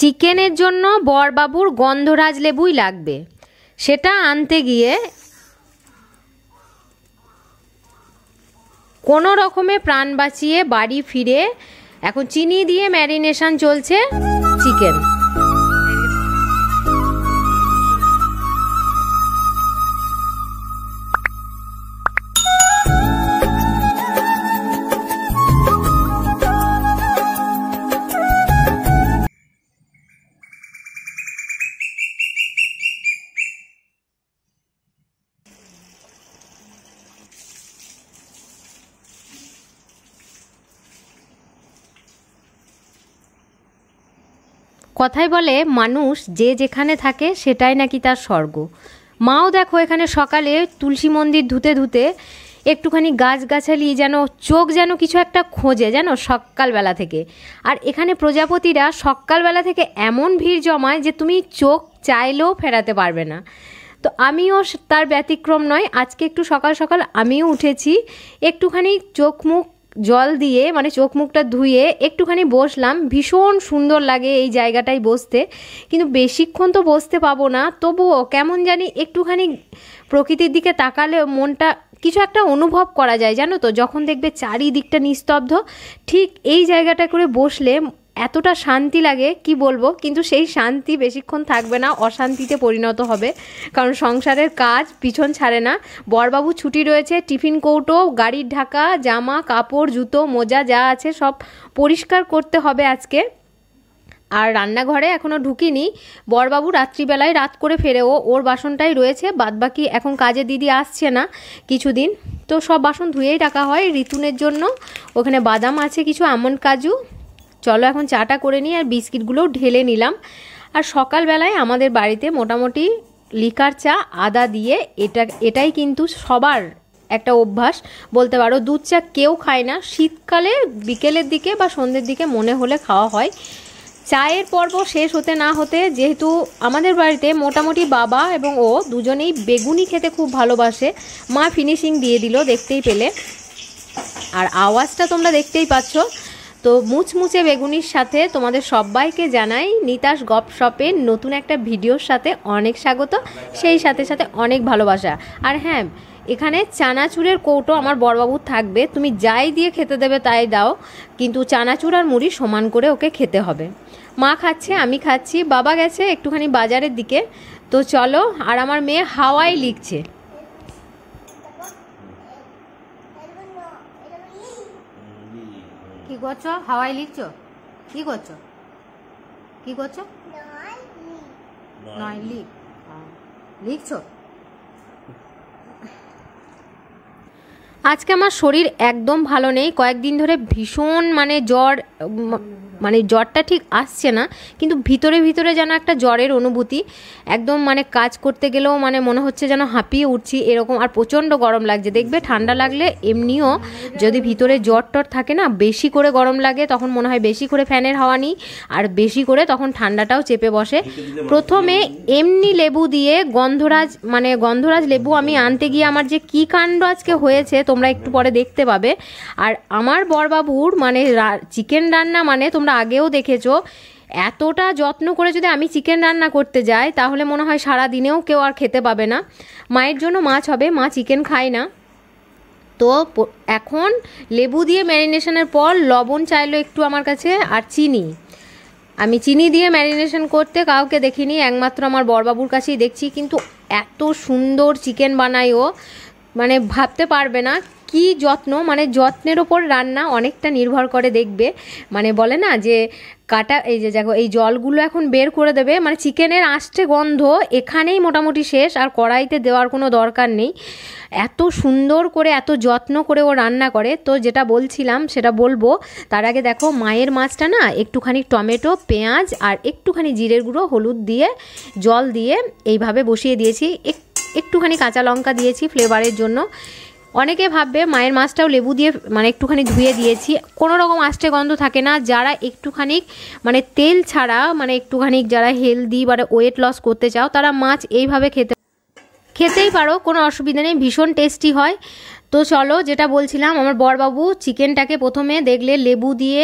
চিকেনের জন্য বরবাবুর গন্ধরাজ লেবুই লাগবে সেটা আনতে গিয়ে কোনো রকমে প্রাণ বাঁচিয়ে বাড়ি ফিরে এখন চিনি দিয়ে ম্যারিনেশন চলছে চিকেন কথায় বলে মানুষ যে যেখানে থাকে সেটাই নাকি তার স্বর্গ মাও দেখো এখানে সকালে তুলসী মন্দির ধুতে ধুতে একটুখানি গাছগাছালি যেন চোখ যেন কিছু একটা খোঁজে যেন সকালবেলা থেকে আর এখানে প্রজাপতিরা সকালবেলা থেকে এমন ভিড় জমায় যে তুমি চোখ চাইলেও ফেরাতে পারবে না তো আমিও তার ব্যতিক্রম নয় আজকে একটু সকাল সকাল আমিও উঠেছি একটুখানি চোখ মুখ জল দিয়ে মানে চোখ মুখটা ধুয়ে একটুখানি বসলাম ভীষণ সুন্দর লাগে এই জায়গাটায় বসতে কিন্তু বেশিক্ষণ তো বসতে পাবো না তবুও কেমন জানি একটুখানি প্রকৃতির দিকে তাকালে মনটা কিছু একটা অনুভব করা যায় জানো তো যখন দেখবে চারিদিকটা নিস্তব্ধ ঠিক এই জায়গাটা করে বসলে এতটা শান্তি লাগে কি বলবো কিন্তু সেই শান্তি বেশিক্ষণ থাকবে না অশান্তিতে পরিণত হবে কারণ সংসারের কাজ পিছন ছাড়ে না বরবাবু ছুটি রয়েছে টিফিন কৌটো গাড়ির ঢাকা জামা কাপড় জুতো মোজা যা আছে সব পরিষ্কার করতে হবে আজকে আর রান্নাঘরে এখনও ঢুকিনি বরবাবু রাত্রিবেলায় রাত করে ফেরেও ওর বাসনটাই রয়েছে বাদবাকি এখন কাজে দিদি আসছে না কিছুদিন তো সব বাসন ধুয়েই রাখা হয় ঋতুনের জন্য ওখানে বাদাম আছে কিছু আমন কাজু চলো এখন চাটা করে নিই আর বিস্কিটগুলোও ঢেলে নিলাম আর সকালবেলায় আমাদের বাড়িতে মোটামুটি লিকার চা আদা দিয়ে এটা এটাই কিন্তু সবার একটা অভ্যাস বলতে পারো দুধ চা কেউ খায় না শীতকালে বিকেলের দিকে বা সন্ধ্যের দিকে মনে হলে খাওয়া হয় চায়ের পর্ব শেষ হতে না হতে যেহেতু আমাদের বাড়িতে মোটামুটি বাবা এবং ও দুজনেই বেগুনি খেতে খুব ভালোবাসে মা ফিনিশিং দিয়ে দিল দেখতেই পেলে আর আওয়াজটা তোমরা দেখতেই পাচ্ছ তো মুচমুচে বেগুনির সাথে তোমাদের সবাইকে জানাই নিতাস শপের নতুন একটা ভিডিওর সাথে অনেক স্বাগত সেই সাথে সাথে অনেক ভালোবাসা আর হ্যাঁ এখানে চানাচুরের কৌটো আমার বড়বাবু থাকবে তুমি যাই দিয়ে খেতে দেবে তাই দাও কিন্তু চানাচুর আর মুড়ি সমান করে ওকে খেতে হবে মা খাচ্ছে আমি খাচ্ছি বাবা গেছে একটুখানি বাজারের দিকে তো চলো আর আমার মেয়ে হাওয়াই লিখছে করছো হাওয়াই লিখছো কি করছো কি করছো নয় লিখ লিখছো আজকে আমার শরীর একদম ভালো নেই কয়েকদিন ধরে ভীষণ মানে জ্বর মানে জ্বরটা ঠিক আসছে না কিন্তু ভিতরে ভিতরে যেন একটা জ্বরের অনুভূতি একদম মানে কাজ করতে গেলেও মানে মনে হচ্ছে যেন হাঁপিয়ে উঠছি এরকম আর প্রচণ্ড গরম লাগছে দেখবে ঠান্ডা লাগলে এমনিও যদি ভিতরে জ্বর টর থাকে না বেশি করে গরম লাগে তখন মনে হয় বেশি করে ফ্যানের হাওয়া নিই আর বেশি করে তখন ঠান্ডাটাও চেপে বসে প্রথমে এমনি লেবু দিয়ে গন্ধরাজ মানে গন্ধরাজ লেবু আমি আনতে গিয়ে আমার যে কী কাণ্ড আজকে হয়েছে তোমরা একটু পরে দেখতে পাবে আর আমার বরবাবুর মানে চিকেন রান্না মানে তোমরা তোমরা আগেও দেখেছো এতটা যত্ন করে যদি আমি চিকেন রান্না করতে যাই তাহলে মনে হয় সারা দিনেও কেউ আর খেতে পাবে না মায়ের জন্য মাছ হবে মা চিকেন খায় না তো এখন লেবু দিয়ে ম্যারিনেশনের পর লবণ চাইলো একটু আমার কাছে আর চিনি আমি চিনি দিয়ে ম্যারিনেশন করতে কাউকে দেখিনি একমাত্র আমার বরবাবুর কাছেই দেখছি কিন্তু এত সুন্দর চিকেন বানাইও মানে ভাবতে পারবে না কি যত্ন মানে যত্নের ওপর রান্না অনেকটা নির্ভর করে দেখবে মানে বলে না যে কাটা এই যে দেখো এই জলগুলো এখন বের করে দেবে মানে চিকেনের আষ্টে গন্ধ এখানেই মোটামুটি শেষ আর কড়াইতে দেওয়ার কোনো দরকার নেই এত সুন্দর করে এত যত্ন করে ও রান্না করে তো যেটা বলছিলাম সেটা বলবো তার আগে দেখো মায়ের মাছটা না একটুখানি টমেটো পেঁয়াজ আর একটুখানি জিরের গুঁড়ো হলুদ দিয়ে জল দিয়ে এইভাবে বসিয়ে দিয়েছি একটুখানি কাঁচা লঙ্কা দিয়েছি ফ্লেভারের জন্য অনেকে ভাববে মায়ের মাছটাও লেবু দিয়ে মানে একটুখানি ধুয়ে দিয়েছি কোনো রকম আষ্টে গন্ধ থাকে না যারা একটুখানি মানে তেল ছাড়া মানে একটুখানি যারা হেলদি বা ওয়েট লস করতে চাও তারা মাছ এইভাবে খেতে খেতেই পারো কোনো অসুবিধা নেই ভীষণ টেস্টি হয় তো চলো যেটা বলছিলাম আমার বরবাবু চিকেনটাকে প্রথমে দেখলে লেবু দিয়ে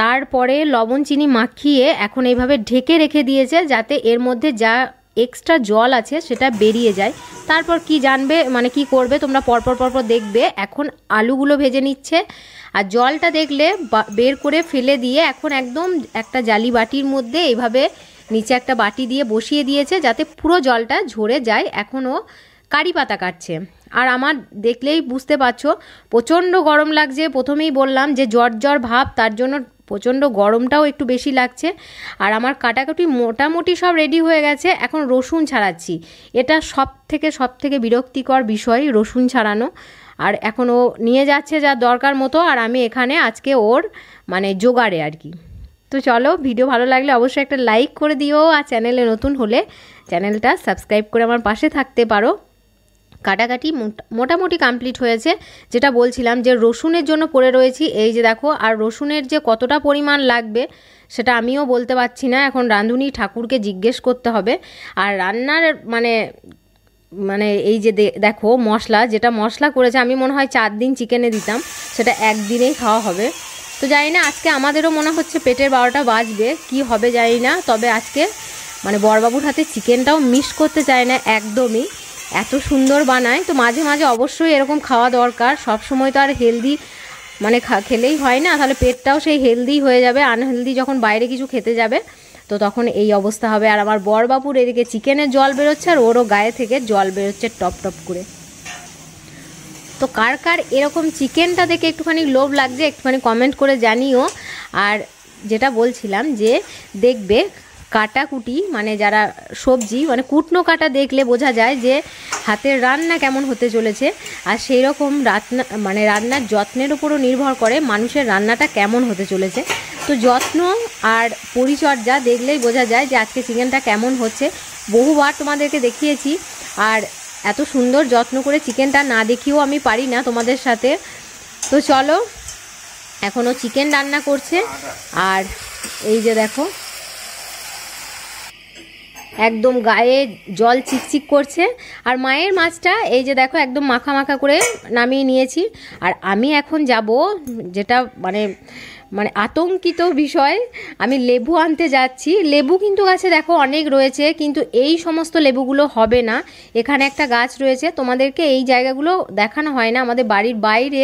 তারপরে লবণ চিনি মাখিয়ে এখন এইভাবে ঢেকে রেখে দিয়েছে যাতে এর মধ্যে যা এক্সট্রা জল আছে সেটা বেরিয়ে যায় তারপর কি জানবে মানে কি করবে তোমরা পরপর পরপর দেখবে এখন আলুগুলো ভেজে নিচ্ছে আর জলটা দেখলে বের করে ফেলে দিয়ে এখন একদম একটা জালি বাটির মধ্যে এইভাবে নিচে একটা বাটি দিয়ে বসিয়ে দিয়েছে যাতে পুরো জলটা ঝরে যায় এখনও কারি পাতা কাটছে আর আমার দেখলেই বুঝতে পারছো প্রচণ্ড গরম লাগছে প্রথমেই বললাম যে জ্বর জ্বর ভাব তার জন্য প্রচণ্ড গরমটাও একটু বেশি লাগছে আর আমার কাটাকাটি মোটামুটি সব রেডি হয়ে গেছে এখন রসুন ছাড়াচ্ছি এটা সব থেকে সব থেকে বিরক্তিকর বিষয় রসুন ছাড়ানো আর এখন ও নিয়ে যাচ্ছে যা দরকার মতো আর আমি এখানে আজকে ওর মানে জোগাড়ে আর কি তো চলো ভিডিও ভালো লাগলে অবশ্যই একটা লাইক করে দিও আর চ্যানেলে নতুন হলে চ্যানেলটা সাবস্ক্রাইব করে আমার পাশে থাকতে পারো কাটাকাটি মোটামুটি কমপ্লিট হয়েছে যেটা বলছিলাম যে রসুনের জন্য পড়ে রয়েছি এই যে দেখো আর রসুনের যে কতটা পরিমাণ লাগবে সেটা আমিও বলতে পারছি না এখন রাঁধুনি ঠাকুরকে জিজ্ঞেস করতে হবে আর রান্নার মানে মানে এই যে দেখো মশলা যেটা মশলা করেছে আমি মনে হয় চার দিন চিকেনে দিতাম সেটা একদিনেই খাওয়া হবে তো জানি না আজকে আমাদেরও মনে হচ্ছে পেটের বারোটা বাজবে কি হবে জানি না তবে আজকে মানে বরবাবুর হাতে চিকেনটাও মিস করতে চায় না একদমই এত সুন্দর বানায় তো মাঝে মাঝে অবশ্যই এরকম খাওয়া দরকার সব সময় তো আর হেলদি মানে খেলেই হয় না তাহলে পেটটাও সেই হেলদি হয়ে যাবে আনহেলদি যখন বাইরে কিছু খেতে যাবে তো তখন এই অবস্থা হবে আর আমার বরবাপুর এদিকে চিকেনের জল বেরোচ্ছে আর ওরও গায়ে থেকে জল বেরোচ্ছে টপ টপ করে তো কার কার এরকম চিকেনটা দেখে একটুখানি লোভ লাগছে একটুখানি কমেন্ট করে জানিও আর যেটা বলছিলাম যে দেখবে কাটাকুটি মানে যারা সবজি মানে কুটনো কাটা দেখলে বোঝা যায় যে হাতের রান্না কেমন হতে চলেছে আর সেই রকম রান্না মানে রান্নার যত্নের উপরও নির্ভর করে মানুষের রান্নাটা কেমন হতে চলেছে তো যত্ন আর পরিচর্যা দেখলেই বোঝা যায় যে আজকে চিকেনটা কেমন হচ্ছে বহুবার তোমাদেরকে দেখিয়েছি আর এত সুন্দর যত্ন করে চিকেনটা না দেখিও আমি পারি না তোমাদের সাথে তো চলো এখনও চিকেন রান্না করছে আর এই যে দেখো একদম গায়ে জল চিকচিক করছে আর মায়ের মাছটা এই যে দেখো একদম মাখা মাখা করে নামিয়ে নিয়েছি আর আমি এখন যাব যেটা মানে মানে আতঙ্কিত বিষয় আমি লেবু আনতে যাচ্ছি লেবু কিন্তু গাছে দেখো অনেক রয়েছে কিন্তু এই সমস্ত লেবুগুলো হবে না এখানে একটা গাছ রয়েছে তোমাদেরকে এই জায়গাগুলো দেখানো হয় না আমাদের বাড়ির বাইরে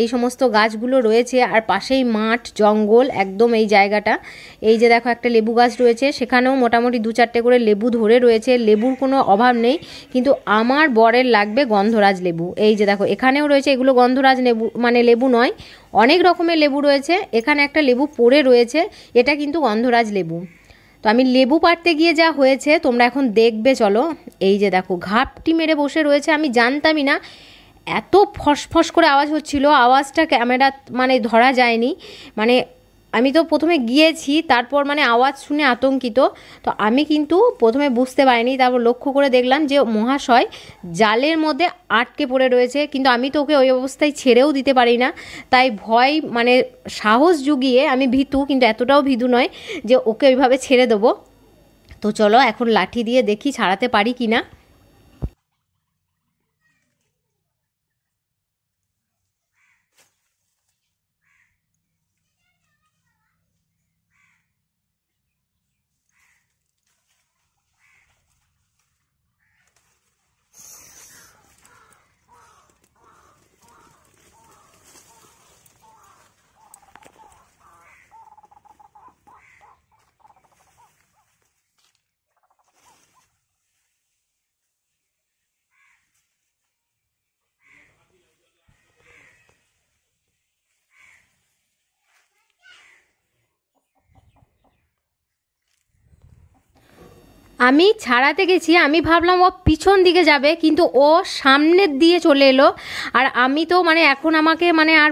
এই সমস্ত গাছগুলো রয়েছে আর পাশেই মাঠ জঙ্গল একদম এই জায়গাটা এই যে দেখো একটা লেবু গাছ রয়েছে সেখানেও মোটামুটি দু চারটে করে লেবু ধরে রয়েছে লেবুর কোনো অভাব নেই কিন্তু আমার বরের লাগবে গন্ধরাজ লেবু এই যে দেখো এখানেও রয়েছে এগুলো গন্ধরাজ লেবু মানে লেবু নয় অনেক রকমের লেবু রয়েছে এখানে একটা লেবু পড়ে রয়েছে এটা কিন্তু গন্ধরাজ লেবু তো আমি লেবু পাড়তে গিয়ে যা হয়েছে তোমরা এখন দেখবে চলো এই যে দেখো ঘাপটি মেরে বসে রয়েছে আমি জানতামই না এত ফসফস করে আওয়াজ হচ্ছিল আওয়াজটা ক্যামেরা মানে ধরা যায়নি মানে আমি তো প্রথমে গিয়েছি তারপর মানে আওয়াজ শুনে আতঙ্কিত তো আমি কিন্তু প্রথমে বুঝতে পারিনি তারপর লক্ষ্য করে দেখলাম যে মহাশয় জালের মধ্যে আটকে পড়ে রয়েছে কিন্তু আমি তো ওকে ওই অবস্থায় ছেড়েও দিতে পারি না তাই ভয় মানে সাহস জুগিয়ে আমি ভিতু কিন্তু এতটাও ভিদু নয় যে ওকে ওইভাবে ছেড়ে দেবো তো চলো এখন লাঠি দিয়ে দেখি ছাড়াতে পারি কি না আমি ছাড়াতে গেছি আমি ভাবলাম ও পিছন দিকে যাবে কিন্তু ও সামনের দিয়ে চলে এলো আর আমি তো মানে এখন আমাকে মানে আর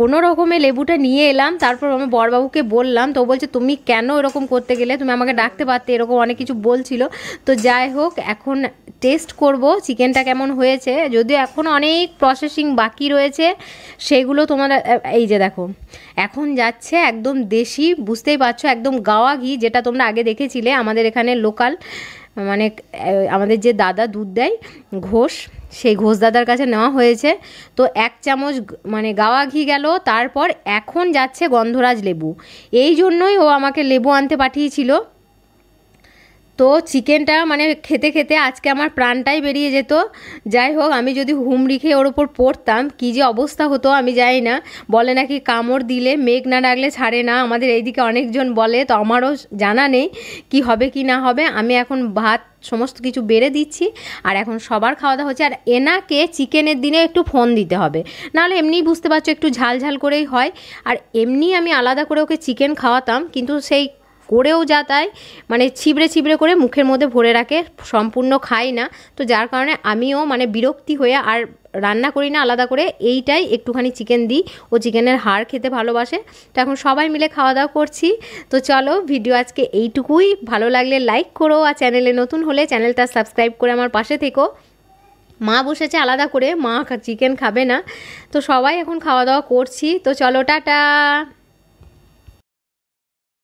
কোনো রকমে লেবুটা নিয়ে এলাম তারপর আমি বড়বাবুকে বললাম তো বলছে তুমি কেন এরকম করতে গেলে তুমি আমাকে ডাকতে পারতে এরকম অনেক কিছু বলছিল তো যাই হোক এখন টেস্ট করব চিকেনটা কেমন হয়েছে যদিও এখন অনেক প্রসেসিং বাকি রয়েছে সেগুলো তোমার এই যে দেখো এখন যাচ্ছে একদম দেশি বুঝতেই পারছো একদম গাওয়া ঘি যেটা তোমরা আগে দেখেছিলে আমাদের এখানে লোকাল মানে আমাদের যে দাদা দুধ দেয় ঘোষ সেই ঘোষ দাদার কাছে নেওয়া হয়েছে তো এক চামচ মানে গাওয়া ঘি গেল তারপর এখন যাচ্ছে গন্ধরাজ লেবু এই জন্যই ও আমাকে লেবু আনতে পাঠিয়েছিল তো চিকেনটা মানে খেতে খেতে আজকে আমার প্রাণটাই বেরিয়ে যেত যাই হোক আমি যদি হুম খেয়ে ওর ওপর পড়তাম কী যে অবস্থা হতো আমি জানি না বলে নাকি কামড় দিলে মেঘ না ডাকলে ছাড়ে না আমাদের এইদিকে অনেকজন বলে তো আমারও জানা নেই কি হবে কি না হবে আমি এখন ভাত সমস্ত কিছু বেড়ে দিচ্ছি আর এখন সবার খাওয়া দাওয়া হচ্ছে আর এনাকে চিকেনের দিনে একটু ফোন দিতে হবে নাহলে এমনিই বুঝতে পারছো একটু ঝাল ঝাল করেই হয় আর এমনি আমি আলাদা করে ওকে চিকেন খাওয়াতাম কিন্তু সেই করেও যা তাই মানে ছিবড়ে ছিবড়ে করে মুখের মধ্যে ভরে রাখে সম্পূর্ণ খাই না তো যার কারণে আমিও মানে বিরক্তি হয়ে আর রান্না করি না আলাদা করে এইটাই একটুখানি চিকেন দিই ও চিকেনের হাড় খেতে ভালোবাসে তো এখন সবাই মিলে খাওয়া দাওয়া করছি তো চলো ভিডিও আজকে এইটুকুই ভালো লাগলে লাইক করো আর চ্যানেলে নতুন হলে চ্যানেলটা সাবস্ক্রাইব করে আমার পাশে থেকো মা বসেছে আলাদা করে মা চিকেন খাবে না তো সবাই এখন খাওয়া দাওয়া করছি তো চলো টাটা